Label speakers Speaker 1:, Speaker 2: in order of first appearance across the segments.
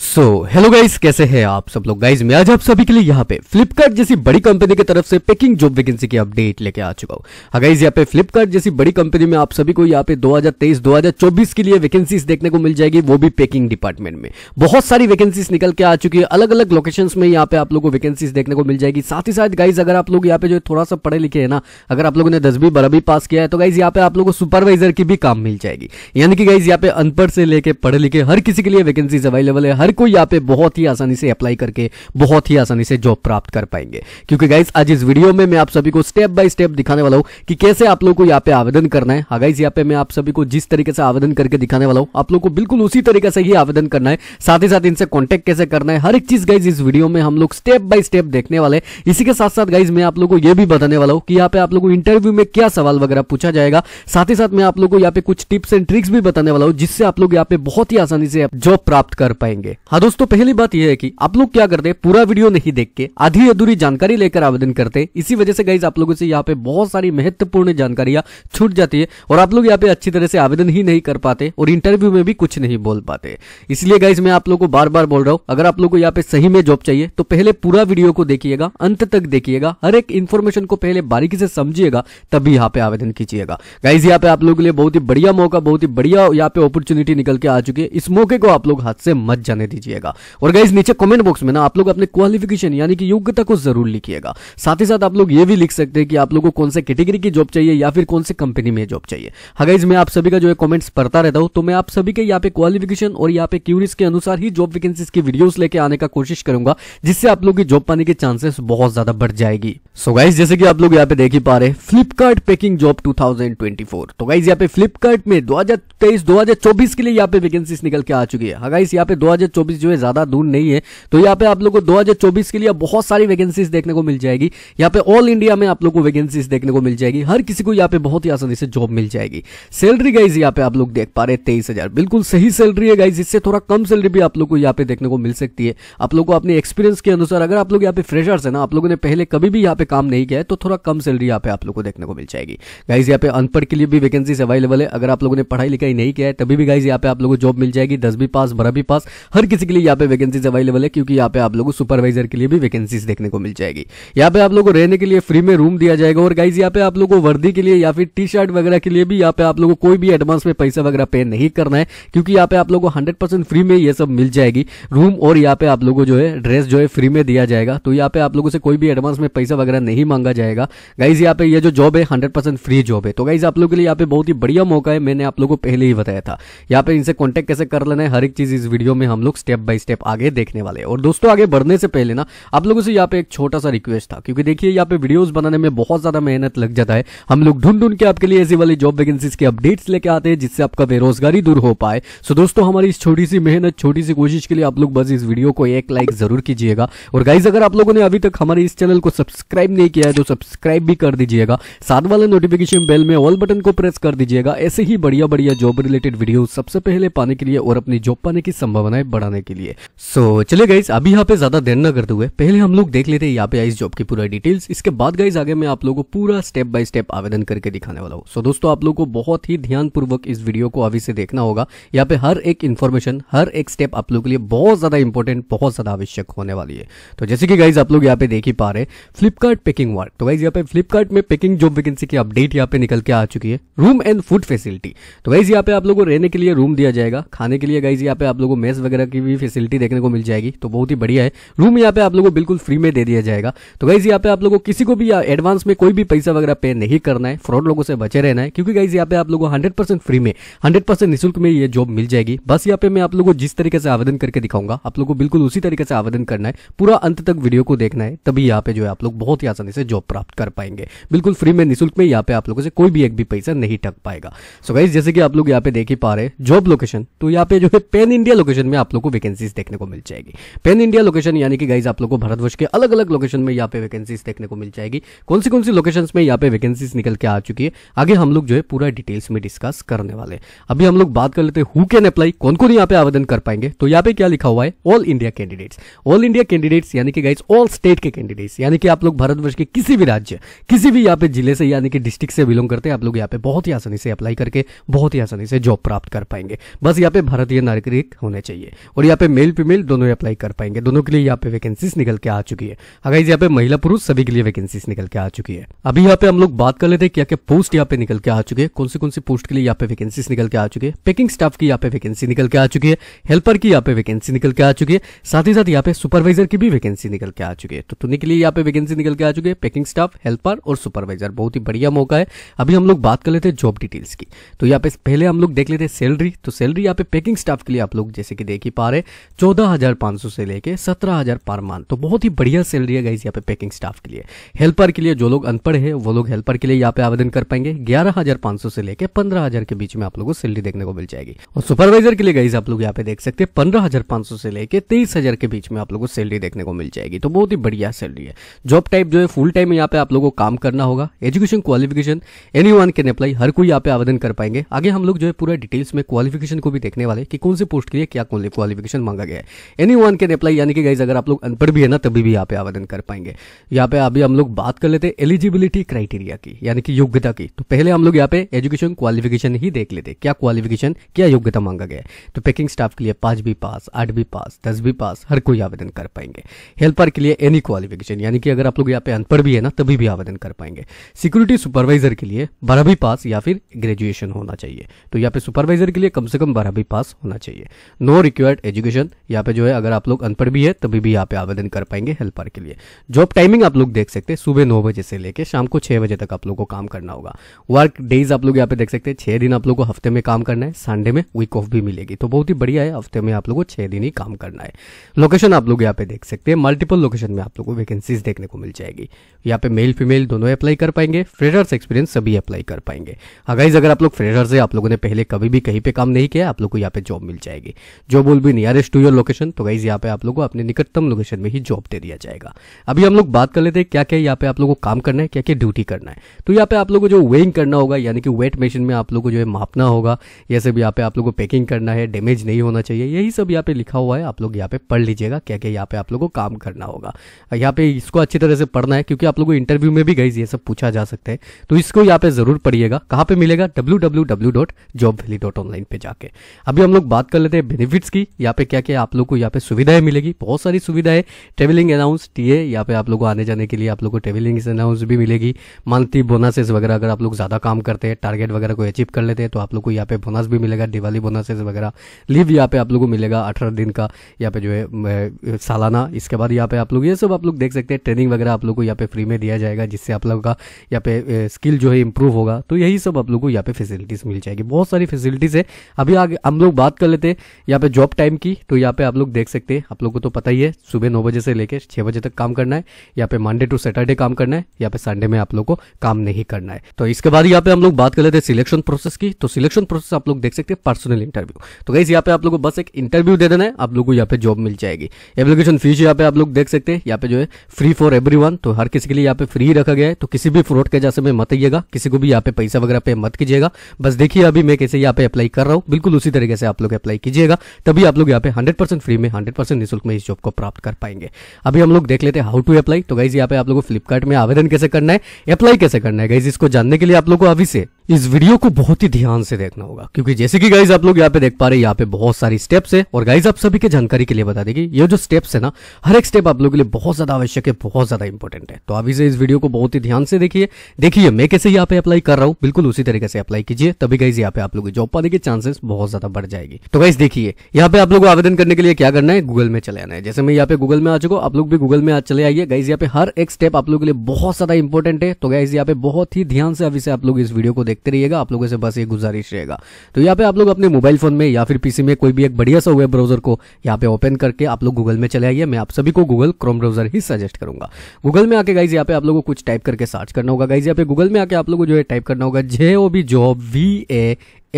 Speaker 1: so hello guys कैसे हैं आप सब लोग गाइस मैं आज आप सभी के लिए यहाँ पे फ्लिपकार्ट जैसी बड़ी कंपनी की तरफ से पैकिंग जॉब वैकेंसी की अपडेट लेके आ चुका हूँ हाँ गाइस यहाँ पे फ्लिपकार्ट जैसी बड़ी कंपनी में आप सभी को यहाँ पे 2023 2024 के लिए वैकेंसीज देखने को मिल जाएगी वो भी पैकिंग डिपार्टमेंट में बहुत सारी वैकेंसीज निकल के आ चुकी है अलग अलग लोकेशन में यहाँ पे आप लोग को वैकेंसीज देखने को मिल जाएगी साथ ही साथ गाइज अगर आप लोग यहाँ पे जो थोड़ा सा पढ़े लिखे है ना अगर आप लोगों ने दसवीं बारहवीं पास किया है तो गाइज यहाँ पे आप लोगों को सुपरवाइजर की भी काम मिल जाएगी यानी कि गाइज यहाँ पे अनपढ़ से लेकर पढ़े लिखे हर किसी के लिए वैकेंसीज अवेलेबल है हर हर कोई यहाँ पे बहुत ही आसानी से अप्लाई करके बहुत ही आसानी से जॉब प्राप्त कर पाएंगे क्योंकि गाइज आज इस वीडियो में मैं आप सभी को स्टेप बाय स्टेप दिखाने वाला हूँ कि कैसे आप लोग को यहाँ पे आवेदन करना है गाइज हाँ यहाँ पे मैं आप सभी को जिस तरीके से आवेदन करके दिखाने वाला हूँ आप लोग को बिल्कुल उसी तरीके से ही आवेदन करना है साथ ही साथ इनसे कॉन्टेक्ट कैसे करना है हर एक चीज गाइज इस वीडियो में हम लोग स्टेप बाय स्टेप देखने वाले इसी के साथ साथ गाइज मैं आप लोग को यह भी बताने वाला हूँ कि यहाँ पे आप लोग को इंटरव्यू में क्या सवाल वगैरह पूछा जाएगा साथ ही साथ मैं आप लोग को यहाँ पे कुछ टिप्स एंड ट्रिक्स भी बताने वाला हूँ जिससे आप लोग यहाँ पे बहुत ही आसानी से जॉब प्राप्त कर पाएंगे हाँ दोस्तों पहली बात यह है कि आप लोग क्या करते पूरा वीडियो नहीं देख के आधी अधूरी जानकारी लेकर आवेदन करते इसी वजह से गाइज आप लोगों से यहाँ पे बहुत सारी महत्वपूर्ण जानकारियां छूट जाती है और आप लोग यहाँ पे अच्छी तरह से आवेदन ही नहीं कर पाते और इंटरव्यू में भी कुछ नहीं बोल पाते इसलिए गाइज मैं आप लोग को बार बार बोल रहा हूँ अगर आप लोग को यहाँ पे सही में जॉब चाहिए तो पहले पूरा वीडियो को देखिएगा अंत तक देखिएगा हर एक इन्फॉर्मेशन को पहले बारीकी से समझिएगा तभी यहाँ पे आवेदन कीजिएगा गाइज यहाँ पे आप लोग के लिए बहुत ही बढ़िया मौका बहुत ही बढ़िया यहाँ पे अपॉर्चुनिटी निकल के आ चुकी है इस मौके को आप लोग हाथ से मत जाने दीजिएगा और गाइज नीचे कमेंट बॉक्स में ना आप लोग अपने क्वालिफिकेशन यानी कि योग्यता को जरूर लिखिएगा साथ ही साथ आप लोग ये भी लिख सकते हैं कि आप लोग को कौन से कैटेगरी की जॉब चाहिए या फिर कौन से कंपनी में जॉब चाहिए हाँ मैं आप सभी का जो है कमेंट्स पढ़ता रहता हूं तो मैं आप सभी के यहाँ पे क्वालिफिकेशन और यहाँ पे क्यूरिस के अनुसार ही जॉब वैकेंसीज की वीडियोस लेके आने का कोशिश करूंगा जिससे आप लोग की जॉब पाने के चांसेस बहुत ज्यादा बढ़ जाएगी सो so गाइज जैसे कि आप लोग यहाँ पे देख ही पा रहे फ्लिपकार्ट पैकिंग जॉब 2024 तो गाइज यहाँ पे फ्लिपकार्ट में 2023 2024 के लिए यहाँ पे वैकेंसीज निकल के आ चुकी है गाइस यहाँ पे 2024 जो है ज्यादा दूर नहीं है तो यहाँ पे आप लोग को 2024 के लिए बहुत सारी वैकेंसीज देखने को मिल जाएगी यहाँ पे ऑल इंडिया में आप लोग को वैकेंसीज देखने को मिल जाएगी हर किसी को यहाँ पे बहुत ही आसानी से जॉब मिल जाएगी सैलरी गाइज यहाँ पे आप लोग देख पा रहे तेईस बिल्कुल सही सैलरी है गाइज इससे थोड़ा कम सैलरी भी आप लोग को यहाँ पे देखने को मिल सकती है आप लोग को अपने एक्सपीरियंस के अनुसार अगर आप लोग यहाँ पे फ्रेशर्स है ना आप लोगों ने पहले कभी भी यहाँ पे काम नहीं किया है तो थोड़ा कम सैलरी यहाँ पे आप लोग को देखने को मिल जाएगी गाइज यहाँ पे अनपढ़ के लिए भी वैकेंसी अवेलेबल है अगर आप लोगों ने पढ़ाई लिखाई नहीं किया है तभी भी गाइज यहाँ पे आप लोगों को जॉब मिल जाएगी दस भी पास बारह भी पास हर किसी के लिए यहाँ पे वैकेंसी अवेलेबल है क्योंकि यहाँ पे आप लोगों को सुपरवाइजर के लिए भी वैकेंसी देखने को मिल जाएगी यहाँ पे आप लोगों को रहने के लिए फ्री में रूम दिया जाएगा और गाइज यहाँ पे आप लोगों को वर्दी के लिए या फिर टी शर्ट वगैरह के लिए भी यहाँ पे आप लोगों को कोई भी एडवांस में पैसा वगैरह पे नहीं करना है क्योंकि यहाँ पे आप लोगों को हंड्रेड फ्री में यह सब मिल जाएगी रूम और यहाँ पे आप लोगों को जो है ड्रेस जो है फ्री में दिया जाएगा तो यहाँ पे आप लोगों से कोई भी एडवांस में पैसा वगैरह नहीं मांगा जाएगा गाइज यहाँ पे ये जो जॉब है हंड्रेड फ्री जॉब है तो गाइज आप लोग के लिए यहाँ पे बहुत ही बढ़िया मौका है मैंने आप लोग को पहले ही बताया था यहाँ पे इनसे कॉन्टेक्ट कैसे कर लेना है हर एक चीज इस वीडियो में हम लोग स्टेप बाय स्टेप आगे देखने वाले और दोस्तों आगे बढ़ने से पहले ना आप लोगों से यहाँ पे एक छोटा सा रिक्वेस्ट था क्योंकि देखिए यहाँ पे वीडियोस बनाने में बहुत ज्यादा मेहनत लग जाता है हम लोग ढूंढ ढूंढ के आपके लिए ऐसी वाली जॉब वैकेंसीज के अपडेट्स लेके आते हैं जिससे आपका बेरोजगारी दूर हो पाए सो दोस्तों हमारी इस छोटी सी मेहनत छोटी सी कोशिश के लिए आप लोग बस इस वीडियो को एक लाइक जरूर कीजिएगा और गाइज अगर आप लोगों ने अभी तक हमारे इस चैनल को सब्सक्राइब सब्सक्राइब नहीं किया है तो सब्सक्राइब भी कर दीजिएगा साथ वाले नोटिफिकेशन बेल में ऑल बटन को प्रेस कर दीजिएगा ऐसे ही बढ़िया बढ़िया जॉब रिलेटेड वीडियो सबसे पहले पाने के लिए और अपनी जॉब पाने की संभावनाएं बढ़ाने के लिए सो so, चले गाइज अभी यहाँ पे ज्यादा देर न करते हुए पहले हम लोग देख लेते हैं यहाँ पे इस जॉब की पूरा डिटेल्स इसके बाद गाइज आगे मैं आप लोगों को पूरा स्टेप बाय स्टेप आवेदन करके दिखाने वाला हूँ सो so, दोस्तों आप लोग को बहुत ही ध्यानपूर्वक इस वीडियो को अभी से देखना होगा यहाँ पे हर एक इन्फॉर्मेशन हर एक स्टेप आप लोग के लिए बहुत ज्यादा इंपॉर्टेंट बहुत ज्यादा आवश्यक होने वाली है तो जैसे कि गाइज आप लोग यहाँ पे देख ही पा रहे फ्लिपकार्ट फ्लिपकार्ट पिकिंग वर्क तो वाइज यहाँ पे फ्लिपकार्ट में पिकिंग जॉब वैकेंसी की अपडेट यहाँ पे निकल के आ चुकी है रूम एंड फूड फैसिलिटी तो वाइज यहाँ पे आप लोगों को रहने के लिए रूम दिया जाएगा खाने के लिए गाइज यहाँ पे आप लोगों को मेस वगैरह की भी फैसिलिटी देखने को मिल जाएगी तो बहुत ही बढ़िया है रूम यहाँ पे आप लोगों को बिल्कुल फ्री में दे दिया जाएगा तो गाइज यहाँ पे आप लोगों को किसी को भी एडवांस में कोई भी पैसा वगैरह पे नहीं करना है फ्रॉड लोगों से बचे रहना है क्योंकि गाइज यहाँ पे आप लोगों को हंड्रेड फ्री में हंड्रेड निःशुल्क में ये जॉब मिल जाएगी बस यहाँ पे मैं आप लोगों को जिस तरीके से आवेदन करके दिखाऊंगा आप लोगों को बिल्कुल उसी तरीके से आवेदन करना है पूरा अंत तक वीडियो को देखना है तभी यहाँ पे जो है आप लोग बहुत बहुत ही आसानी से जॉब प्राप्त कर पाएंगे बिल्कुल फ्री में निःशुल्क में यहाँ पे आप लोगों से कोई भी एक भी पैसा नहीं ठक पाएगा सो गाइज जैसे कि आप लोग यहाँ पे देख ही पा रहे जॉब लोकेशन तो यहाँ पे जो है पेन इंडिया लोकेशन में आप लोग को वैकेंसीज देखने को मिल जाएगी पेन इंडिया लोकेशन यानी कि गाइज आप लोग को भारतवर्ष के अलग अलग लोकेशन में यहाँ पे वैकेंसीज देखने को मिल जाएगी कौन सी कौन सी लोकेशन में यहाँ पे वैकेंसीज निकल के आ चुकी है आगे हम लोग जो है पूरा डिटेल्स में डिस्कस करने वाले अभी हम लोग बात कर लेते हैं हु कैन अप्लाई कौन कौन यहाँ पे आवेदन कर पाएंगे तो यहाँ पे क्या लिखा हुआ है all India candidates all India candidates यानी कि गाइज ऑल स्टेट के कैंडिडेट्स यानी कि आप लोग भारतवर्ष के किसी भी राज्य किसी भी यहाँ पे जिले से यानी कि डिस्ट्रिक्ट से बिलोंग करते हैं आप लोग यहाँ पे बहुत ही आसानी से अप्लाई करके बहुत ही आसानी से जॉब प्राप्त कर पाएंगे बस यहाँ पे भारतीय नागरिक होने चाहिए और यहाँ पे मेल फीमेल दोनों ही अप्लाई कर पाएंगे दोनों के लिए यहाँ पे वैकेंसीज निकल के आ चुकी है अगर यहाँ पे महिला पुरुष सभी के लिए वैकेंसीज निकल के आ चुकी है अभी यहाँ पे हम लोग बात कर लेते हैं क्या क्या पोस्ट यहाँ पे निकल के आ चुके हैं कौन सी कौन सी पोस्ट के लिए यहाँ पे वैकेंसीज निकल के आ चुकी है पैकिंग स्टाफ की यहाँ पे वैकेंसी निकल के आ चुकी है हेल्पर की यहाँ पे वैकेंसी निकल के आ चुकी है साथ ही साथ यहाँ पे सुपरवाइजर की भी वैकेंसी निकल के आ चुकी है तो के लिए यहाँ पे वैकेंसी निकल के आ चुके हैं पैकिंग स्टाफ हेल्पर और सुपरवाइजर बहुत ही बढ़िया मौका है अभी हम लोग बात कर लेते हैं जॉब डिटेल्स की तो यहाँ पे पहले हम लोग देख लेते हैं सैलरी तो सैलरी यहाँ पे पैकिंग स्टाफ के लिए आप लोग जैसे कि देख ही पा रहे चौदह हजार पाँच सौ से लेके सत्रह हजार पर मंथ तो बहुत ही बढ़िया सैलरी है गाइज यहाँ पे पैकिंग स्टाफ के लिए हेल्पर के लिए जो लोग अनपढ़ है वो लोग हेल्पर के लिए यहाँ पे आवेदन कर पाएंगे ग्यारह हजार पाँच सौ से लेके पंद्रह हजार के बीच में आप लोगों को सैलरी देखने को मिल जाएगी और सुपरवाइजर के लिए गाइज आप लोग यहाँ पे देख सकते हैं पंद्रह हजार पाँच सौ से लेके तेईस हजार के बीच में आप लोगों को सैलरी देखने को मिल जाएगी तो बहुत ही बढ़िया सैलरी है जॉब टाइप सिर्फ जो है फुल टाइम यहाँ पे आप लोगों को काम करना होगा education qualification any one can apply हर कोई यहाँ पे आवेदन कर पाएंगे आगे हम लोग जो है पूरा डिटेल्स में क्वालिफिकेशन को भी देखने वाले कि कौन से पोस्ट के लिए क्या क्वालिफिकेशन मांगा गया है एनी वन कैन अप्लाई यानी कि गाइज अगर आप लोग अनपढ़ भी है ना तभी भी यहाँ पे आवेदन कर पाएंगे यहाँ पे अभी हम लोग बात कर लेते एलिजिबिलिटी क्राइटेरिया की यानी कि योग्यता की तो पहले हम लोग यहाँ पे एजुकेशन क्वालिफिकेशन ही देख लेते क्या क्वालिफिकेशन क्या योग्यता मांगा गया है तो पैकिंग स्टाफ के लिए पांच भी पास आठ भी पास दस भी पास हर कोई आवेदन कर पाएंगे हेल्पर के लिए एनी क्वालिफिकेशन यानी कि अगर आप लोग या पे अनपढ़ भी है ना तभी भी आवेदन कर पाएंगे सिक्योरिटी सुपरवाइजर के लिए बारहवीं पास या फिर ग्रेजुएशन होना चाहिए तो यहाँ पे सुपरवाइजर के लिए कम से कम बारहवीं पास होना चाहिए नो रिक्वायर्ड एजुकेशन यहाँ पे जो है अगर आप लोग अनपढ़ भी है तभी भी यहाँ पे आवेदन कर पाएंगे हेल्पर के लिए जॉब टाइमिंग आप लोग देख सकते हैं सुबह नौ बजे से लेकर शाम को छह बजे तक आप लोग को काम करना होगा वर्क डेज आप लोग यहाँ पे देख सकते हैं छह दिन आप लोग को हफ्ते में काम करना है संडे में वीक ऑफ भी मिलेगी तो बहुत ही बढ़िया है हफ्ते में आप लोग को छह दिन ही काम करना है लोकेशन आप लोग यहाँ पे देख सकते हैं मल्टीपल लोकेशन में आप लोग को वैकेंसीज देखने को मिल जाएगी यहाँ पे मेल फीमेल दोनों अप्लाई कर पाएंगे फ्रेशर्स एक्सपीरियंस सभी अप्लाई कर पाएंगे अगाइज अगर आप लोग फ्रेशर्स है आप लोगों ने पहले कभी भी कहीं पे काम नहीं किया आप लोग को यहाँ पे जॉब मिल जाएगी जॉब बोल भी नियरेस्ट टू योर लोकेशन तो गाइज यहाँ पे आप लोग को अपने निकटतम लोकेशन में ही जॉब दे दिया जाएगा अभी हम लोग बात कर लेते हैं क्या क्या यहाँ पे आप लोग को काम करना है क्या क्या ड्यूटी करना है तो यहाँ पे आप लोग को जो वेइंग करना होगा यानी कि वेट मशीन में आप लोग को जो है मापना होगा यह सब यहाँ पे आप लोग को पैकिंग करना है डैमेज नहीं होना चाहिए यही सब यहाँ पे लिखा हुआ है आप लोग यहाँ पे पढ़ लीजिएगा क्या क्या यहाँ पे आप लोग को काम करना होगा यहाँ पे इसको अच्छी तरह से पढ़ना है क्योंकि आप लोगों को इंटरव्यू में भी गई ये सब पूछा जा सकता है तो इसको यहाँ पे जरूर पढ़िएगा कहाँ पे मिलेगा www.jobvalley.online पे जाके अभी हम लोग बात कर लेते हैं बेनिफिट्स की यहाँ पे क्या क्या आप लोग को यहाँ पे सुविधाएं मिलेगी बहुत सारी सुविधाएं ट्रेवलिंग अनाउंस टीए यहाँ पे आप लोग को आने जाने के लिए आप लोग को ट्रेवलिंग अनाउंस भी मिलेगी मंथली बोनसेस वगैरह अगर आप लोग ज्यादा काम करते हैं टारगेट वगैरह को अचीव कर लेते हैं तो आप लोग को यहाँ पे बोनस भी मिलेगा दिवाली बोनसेस वगैरह लीव यहाँ पे आप लोग को मिलेगा अठारह दिन का यहाँ पे जो है सालाना इसके बाद यहाँ पे आप लोग ये सब आप लोग देख सकते हैं ट्रेनिंग वगैरह आप लोग को यहाँ पे फ्री में दिया जाएगा जिससे आप लोग का यहाँ पे स्किल जो है इंप्रूव होगा तो यही सब आप लोग को यहाँ पे फैसिलिटीज़ मिल जाएगी बहुत सारी फैसिलिटीज़ है अभी आगे हम लोग बात कर लेते हैं यहाँ पे जॉब टाइम की तो यहाँ पे आप लोग देख सकते हैं आप लोग को तो पता ही है सुबह नौ बजे से लेकर छः बजे तक काम करना है यहाँ पे मंडे टू सैटरडे काम करना है यहाँ पे संडे में आप लोग को काम नहीं करना है तो इसके बाद यहाँ पे हम लोग बात कर लेते हैं सिलेक्शन प्रोसेस की तो सिलेक्शन प्रोसेस आप लोग देख सकते हैं पर्सनल इंटरव्यू तो गाइज यहाँ पे आप लोग को बस एक इंटरव्यू दे देना है आप लोग को यहाँ पे जॉब मिल जाएगी एप्लीकेशन फीस यहाँ पे आप लोग देख सकते हैं यहाँ पे जो है फ्री फॉर एवरी रेस्टोरेंट तो हर किसी के लिए यहाँ पे फ्री रखा गया है तो किसी भी फ्रॉड के जैसे में मत आइएगा किसी को भी यहाँ पे पैसा वगैरह पे मत कीजिएगा बस देखिए अभी मैं कैसे यहाँ पे अप्लाई कर रहा हूँ बिल्कुल उसी तरीके से आप लोग अप्लाई कीजिएगा तभी आप लोग यहाँ पे हंड्रेड फ्री में हंड्रेड परसेंट में इस जॉब को प्राप्त कर पाएंगे अभी हम लोग देख लेते हैं हाउ टू अप्लाई तो गाइज यहाँ पे आप लोग को फ्लिपकार्ट में आवेदन कैसे करना है अप्लाई कैसे करना है गाइज इसको जानने के लिए आप लोग को अभी से इस वीडियो को बहुत ही ध्यान से देखना होगा क्योंकि जैसे कि गाइज आप लोग यहाँ पे देख पा रहे हैं यहाँ पे बहुत सारी स्टेप्स है और गाइज आप सभी के जानकारी के लिए बता देगी ये जो स्टेप्स है ना हर एक स्टेप आप लोग के लिए बहुत ज्यादा आवश्यक है बहुत ज्यादा इंपॉर्टेंट है तो अभी से इस वीडियो को बहुत ही ध्यान से देखिए देखिए मैं कैसे यहाँ पे अप्लाई कर रहा हूँ बिल्कुल उसी तरीके से अप्लाई कीजिए तभी गाइज यहाँ पे आप लोग जॉब पाने के चांसेस बहुत ज्यादा बढ़ जाएगी तो गाइज देखिए यहाँ पे आप लोग को आवेदन करने के लिए क्या करना है गूगल में चले आना है जैसे मैं यहाँ पे गूगल में आ चुका आप लोग भी गूगल में चले आइए गाइज यहाँ पे हर एक स्टेप आप लोग के लिए बहुत ज्यादा इंपॉर्टेंट है तो गाइज यहाँ पे बहुत ही ध्यान से अभी से आप लोग इस वीडियो को देखते रहिएगा आप लोगों से बस ये गुजारिश रहेगा तो यहाँ पे आप लोग अपने मोबाइल फोन में या फिर पीसी में कोई भी एक बढ़िया सा वेब ब्राउजर को यहाँ पे ओपन करके आप लोग गूगल में चले आइए मैं आप सभी को गूगल क्रोम ब्राउजर ही सजेस्ट करूंगा गूगल में आके गाइज यहाँ पे आप लोगों को कुछ टाइप करके सर्च करना होगा गाइज यहाँ पे गूगल में आके आप लोगों को जो है टाइप करना होगा J O B job V A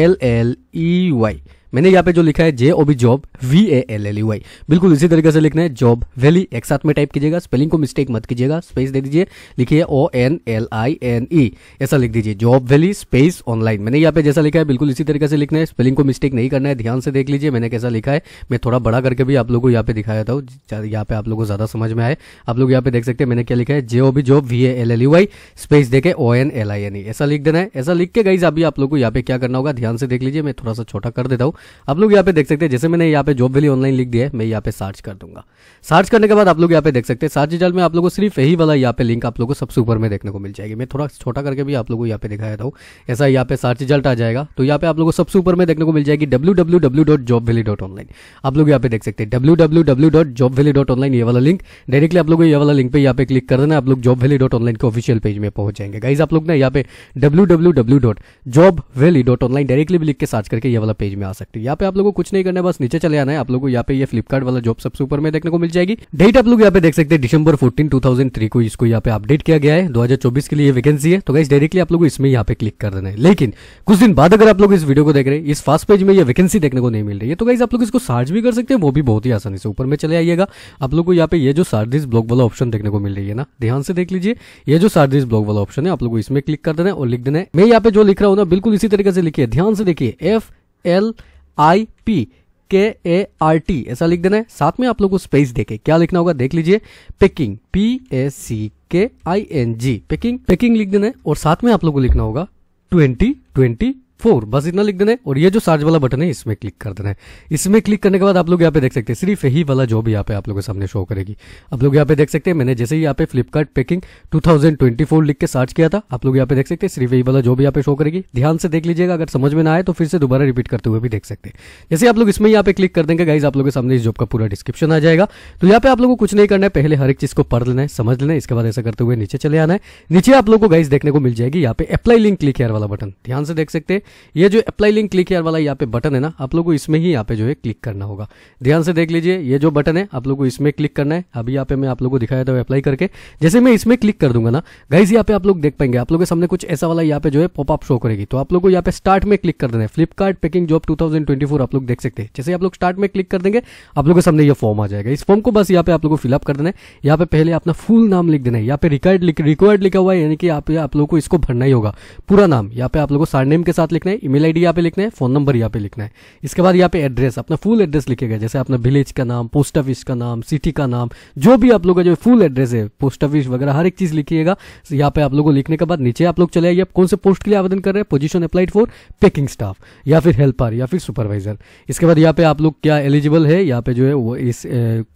Speaker 1: L L E Y मैंने यहाँ पे जो लिखा है J O B job V A L L U बिल्कुल इसी तरीके से लिखना है जॉब वैली एक साथ में टाइप कीजिएगा स्पेलिंग को मिस्टेक मत कीजिएगा स्पेस दे दीजिए लिखिए O N L I N E ऐसा लिख दीजिए जॉब वैली स्पेस ऑनलाइन मैंने यहाँ पे जैसा लिखा है बिल्कुल इसी तरीके से लिखना है स्पेलिंग को मिस्टेक नहीं करना है ध्यान से देख लीजिए मैंने कैसा लिखा है मैं थोड़ा बड़ा करके भी आप लोगों को यहाँ पे दिखाया था यहाँ पे आप लोगों को ज्यादा समझ में आए आप लोग यहाँ पे देख सकते हैं मैंने क्या लिखा है J O B job V A L L U I space देखे O N L I N E ऐसा लिख देना है ऐसा लिख के गई अभी आप लोग को यहाँ पे क्या करना होगा ध्यान से देख लीजिए मैं थोड़ा सा छोटा कर देता हूँ आप लोग यहाँ पे देख सकते हैं जैसे मैंने यहाँ पे जॉब वैली ऑनलाइन लिख दिया है मैं यहाँ पे सर्च कर दूंगा सर्च करने के बाद आप लोग यहाँ पे देख सकते हैं सर्च रिजल्ट में आप लोगों को सिर्फ यही वाला यहाँ पे लिंक आप लोगों को सबसे ऊपर में देखने को मिल जाएगी मैं थोड़ा छोटा करके भी आप लोगों को यहाँ पे दिखाया था ऐसा यहाँ पे सर्च रिजल्ट आ जाएगा तो यहाँ पे आप लोगों को सबसे ऊपर में देखने को मिल जाएगी डब्ल्यू आप लोग यहाँ पे देख सकते हैं डब्ल्यू ये वाला लिंक डायरेक्टली आप लोग ये वाला लिंक पे यहाँ पे क्लिक कर देना आप लोग जॉब वैली डॉट ऑनलाइन के ऑफिशियल पेज में पहुंच जाएंगे गाइज आप लोग ना यहाँ पे W W W dot job valley dot online directly भी लिख के सर्च करके ये वाला पेज में आ सकते प्रोडक्ट यहाँ पे आप लोगों को कुछ नहीं करना है बस नीचे चले आना है आप लोगों को यहाँ पे ये फ्लिपकार्ट वाला जॉब सबसे ऊपर में देखने को मिल जाएगी डेट आप लोग यहाँ पे देख सकते हैं दिसंबर फोर्टीन टू को इसको यहाँ पे अपडेट किया गया है दो के लिए वैकेंसी है तो गाइस डायरेक्टली आप लोग इसमें यहाँ पे क्लिक कर देना है लेकिन कुछ दिन बाद अगर आप लोग इस वीडियो को देख रहे हैं इस फास्ट पेज में ये वैकेंसी देखने को नहीं मिल रही है तो गाइज आप लोग इसको सर्च भी कर सकते हैं वो भी बहुत ही आसानी से ऊपर में चले आइएगा आप लोग को यहाँ पे ये जो सार्दिस ब्लॉग वाला ऑप्शन देखने को मिल रही है ना ध्यान से देख लीजिए ये जो सार्दिस ब्लॉक वाला ऑप्शन है आप लोग इसमें क्लिक कर देना है और लिख देना है मैं यहाँ पे जो लिख रहा हूँ ना बिल्कुल इसी तरीके से लिखिए ध्यान से देखिए एफ एल आई पी के ए आर टी ऐसा लिख देना है साथ में आप लोग को स्पेस देखे क्या लिखना होगा देख लीजिए packing P A C K I N G packing packing लिख देना है और साथ में आप लोग को लिखना होगा ट्वेंटी ट्वेंटी फोर बस इतना लिख देना है और ये जो सर्च वाला बटन है इसमें क्लिक कर देना है इसमें क्लिक करने के बाद आप लोग यहाँ पे देख सकते हैं सिर्फ यही वाला जॉब यहाँ पे आप लोगों के सामने शो करेगी आप लोग यहाँ पे देख सकते हैं मैंने जैसे ही यहाँ पे फ्लिपकार्ट पैकिंग 2024 लिख के सर्च किया था आप लोग यहाँ पे देख सकते हैं सिर्फ यही वाला जॉब यहाँ पे शो करेगी ध्यान से देख लीजिएगा अगर समझ में ना आए तो फिर से दोबारा रिपीट करते हुए भी देख सकते हैं जैसे आप लोग इसमें यहाँ पे क्लिक कर देंगे गाइज आप लोग के सामने इस जॉब का पूरा डिस्क्रिप्शन आ जाएगा तो यहाँ पे आप लोगों को कुछ नहीं करना है पहले हर एक चीज को पढ़ लेना है समझ लेना है इसके बाद ऐसा करते हुए नीचे चले आना है नीचे आप लोग को गाइज देखने को मिल जाएगी यहाँ पे अप्लाई लिंक क्लिक हेयर वाला बटन ध्यान से देख सकते हैं ये जो अप्लाई लिंक क्लिक यार वाला यहाँ पे बटन है ना आप लोगों को इसमें ही यहाँ पे जो है क्लिक करना होगा ध्यान से देख लीजिए ये जो बटन है आप लोगों को इसमें क्लिक करना है अभी यहाँ पे मैं आप लोगों को दिखाया था अप्लाई करके जैसे मैं इसमें क्लिक कर दूंगा ना गाइज यहाँ पे आप लोग देख पाएंगे आप लोगों के सामने कुछ ऐसा वाला यहाँ पे जो है पॉपअप शो करेगी तो आप लोग को यहाँ पे स्टार्ट में क्लिक कर देना है फ्लिपकार्ट पैकिंग जॉब टू आप लोग देख सकते हैं जैसे आप लोग स्टार्ट में क्लिक कर देंगे आप लोगों के सामने ये फॉर्म आ जाएगा इस फॉर्म को बस यहाँ पे आप लोग को फिलअप कर देना है यहाँ पे पहले अपना फुल नाम लिख देना है यहाँ पे रिकॉर्ड रिक्वायर्ड लिखा हुआ है यानी कि आप, लोग को इसको भरना ही होगा पूरा नाम यहाँ पे आप लोग को नेम के साथ लिखना है ईमेल आईडी यहाँ पे लिखना है फोन नंबर यहाँ पे लिखना है इसके बाद यहाँ पे एड्रेस अपना फुल एड्रेस लिखेगा जैसे अपना विलेज का नाम पोस्ट ऑफिस का नाम सिटी का नाम जो भी आप लोग का जो फुल एड्रेस है पोस्ट ऑफिस वगैरह हर एक चीज लिखिएगा तो यहाँ पे आप लोगों को लिखने के बाद नीचे आप लोग चले आइए आप कौन से पोस्ट के लिए आवेदन कर रहे हैं position applied for packing staff या फिर हेल्पर या फिर सुपरवाइजर इसके बाद यहाँ पे आप लोग क्या एलिजिबल है यहाँ पे जो है वो इस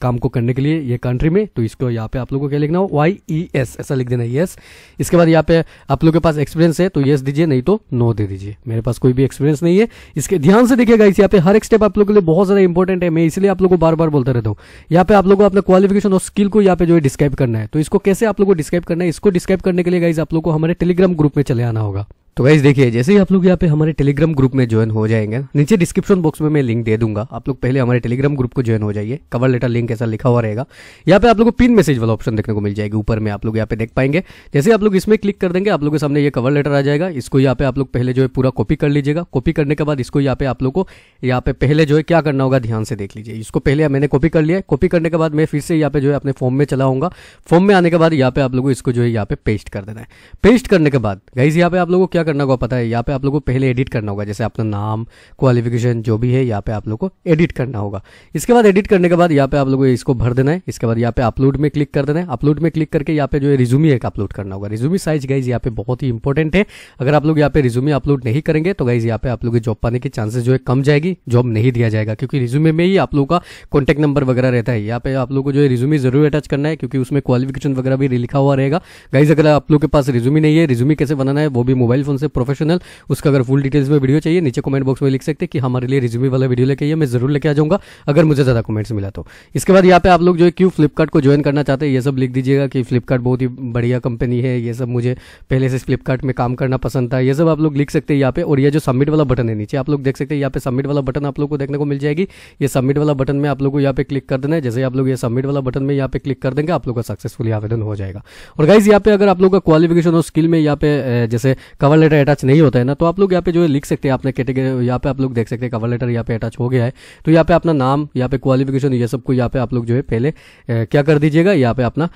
Speaker 1: काम को करने के लिए ये कंट्री में तो इसको यहाँ पे आप लोग को क्या लिखना हो वाई ई एस ऐसा लिख देना यस इसके बाद यहाँ पे आप लोग के पास एक्सपीरियंस है तो यस दीजिए नहीं तो नो दे दीजिए मेरे पास कोई भी एक्सपीरियंस नहीं है इसके ध्यान से देखिएगा इस यहाँ पे हर एक स्टेप आप लोगों के लिए बहुत ज्यादा इंपॉर्टेंट है मैं इसलिए आप लोगों को बार बार बोलता रहता हूँ यहाँ पे आप लोगों को अपने क्वालिफिकेशन और स्किल को यहाँ पे जो है डिस्क्राइब करना है तो इसको कैसे आप लोगों को डिस्क्राइब करना है इसको डिस्क्राइब करने के लिए गाइज आप लोग को हमारे टेलीग्राम ग्रुप में चले आना होगा तो गाइज देखिए जैसे ही आप लोग यहाँ पे हमारे टेलीग्राम ग्रुप में ज्वाइन हो जाएंगे नीचे डिस्क्रिप्शन बॉक्स में मैं लिंक दे दूंगा आप लोग पहले हमारे टेलीग्राम ग्रुप को ज्वाइन हो जाइए कवर लेटर लिंक ऐसा लिखा हुआ रहेगा यहाँ पे आप लोग को पिन मैसेज वाला ऑप्शन देखने को मिल जाएगी ऊपर में आप लोग यहाँ पे देख पाएंगे जैसे आप लोग इसमें क्लिक कर देंगे आप लोगों के सामने ये कवर लेटर आ जाएगा इसको यहाँ पे आप लोग पहले जो है पूरा कॉपी कर लीजिएगा कॉपी करने के बाद इसको यहाँ पे आप लोग को यहाँ पे पहले जो है क्या करना होगा ध्यान से देख लीजिए इसको पहले मैंने कॉपी कर लिया कॉपी करने के बाद मैं फिर से यहाँ पे जो है अपने फॉर्म में चलाऊंगा फॉर्म में आने के बाद यहाँ पे आप लोग को इसको जो है यहाँ पे पेस्ट कर देना है पेस्ट करने के बाद गाइज यहाँ पे आप लोगों को क्या क्या करना होगा पता है यहाँ पे आप लोगों को पहले एडिट करना होगा जैसे अपना नाम क्वालिफिकेशन जो भी है यहाँ पे आप लोगों को एडिट करना होगा इसके बाद एडिट करने के बाद यहाँ पे आप लोगों को इसको भर देना है इसके बाद यहाँ पे अपलोड में क्लिक कर देना है अपलोड में क्लिक करके यहाँ पे जो है रिज्यूमी एक अपलोड करना होगा रिज्यूमी साइज गाइज यहाँ पे बहुत ही इंपॉर्टेंट है अगर आप लोग यहाँ पे रिज्यूमी अपलोड नहीं करेंगे तो गाइज यहाँ पे आप लोग जॉब पाने की चांसेस जो है कम जाएगी जॉब नहीं दिया जाएगा क्योंकि रिज्यूमे में ही आप लोगों का कॉन्टैक्ट नंबर वगैरह रहता है यहाँ पे आप लोग को जो है रिज्यूमी जरूर अटैच करना है क्योंकि उसमें क्वालिफिकेशन वगैरह भी लिखा हुआ रहेगा गाइज अगर आप लोग के पास रिज्यूमी नहीं है रिज्यूमी कैसे बनाना है वो भी मोबाइल उनसे प्रोफेशनल उसका अगर फुल डिटेल्स में वीडियो चाहिए नीचे कमेंट बॉक्स में लिख सकते कि हमारे लिए रिज्यूमे वाला वीडियो लेके आइए मैं जरूर लेके आ जाऊंगा अगर मुझे ज़्यादा कमेंट्स मिला तो इसके बाद यहाँ पे आप लोग जो है क्यों फ्लिपकार्ट को ज्वाइन करना चाहते हैं ये सब लिख दीजिएगा कि फ्लिपकार्ट बहुत ही बढ़िया कंपनी है ये सब मुझे पहले से फ्लिपकार्ट में काम करना पसंद था ये सब आप लोग लिख सकते हैं यहाँ पे और ये जो सबमिट वाला बटन है नीचे आप लोग देख सकते हैं यहाँ पे सबमिट वाला बटन आप लोग को देखने को मिल जाएगी ये सबमिट वाला बटन में आप लोग को यहाँ पे क्लिक कर देना है जैसे आप लोग ये सबमिट वाला बटन में यहाँ पे क्लिक कर देंगे आप लोग का सक्सेसफुल आवेदन हो जाएगा और गाइज यहाँ पे अगर आप लोग का क्वालिफिकेशन और स्किल में यहाँ पे जैसे कवर लेटर अटैच नहीं होता है ना तो आप लोग यहाँ पे जो है लिख सकते हैं आपने कैटेगरी यहाँ पे आप लोग देख सकते हैं कवर लेटर यहाँ पे अटैच हो गया है तो यहाँ पे अपना नाम यहाँ पे क्वालिफिकेशन ये सबको यहाँ पे आप लोग जो है पहले क्या कर दीजिएगा यहाँ पे अपना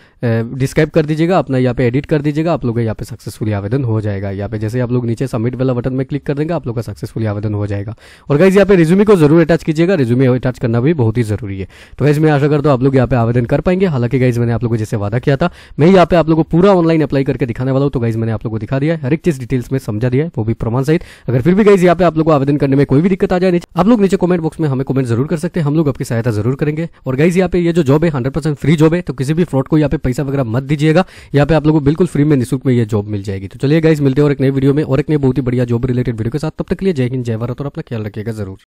Speaker 1: डिस्क्राइब कर दीजिएगा अपना यहाँ पे एडिट कर दीजिएगा आप लोग का यहाँ पे सक्सेसफुली आवेदन हो जाएगा यहाँ पे जैसे आप लोग नीचे सबमिट वाला बटन में क्लिक कर देंगे आप लोग का सक्सेसफुली आवेदन हो जाएगा और गाइज यहाँ पे रिज्यूमे को जरूर अटैच कीजिएगा रिज्यूमे अटैच करना भी बहुत ही जरूरी है तो गाइज मैं आशा करता हूँ आप लोग यहाँ पे आवेदन कर पाएंगे हालांकि गाइज मैंने आप लोगों को जैसे वादा किया था मैं यहाँ पे आप लोगों को पूरा ऑनलाइन अप्लाई करके दिखाने वाला हूँ तो गाइज मैंने आप लोगों को दिखा दिया हर एक चीज डिटेल्स में में समझा दिया है वो भी प्रमाण सहित अगर फिर भी गाइज यहाँ पे आप लोग को आवेदन करने में कोई भी दिक्कत आ जाए आप लोग नीचे कमेंट बॉक्स में हमें कमेंट जरूर कर सकते हैं हम लोग आपकी सहायता जरूर करेंगे और गाइज यहाँ पे ये जो जॉब है हंड्रेड फ्री जॉब है तो किसी भी फ्रॉड को यहाँ पे पैसा वगैरह मत दीजिएगा यहाँ पे आप लोग को बिल्कुल फ्री में निःशुल्क में यह जॉब मिल जाएगी तो चलिए गाइज मिलते हैं और एक नई वीडियो में और एक नई बहुत ही बढ़िया जॉब रिलेटेड वीडियो के साथ तब तक लिए जय हिंद जय भारत और अपना ख्याल रखिएगा जरूर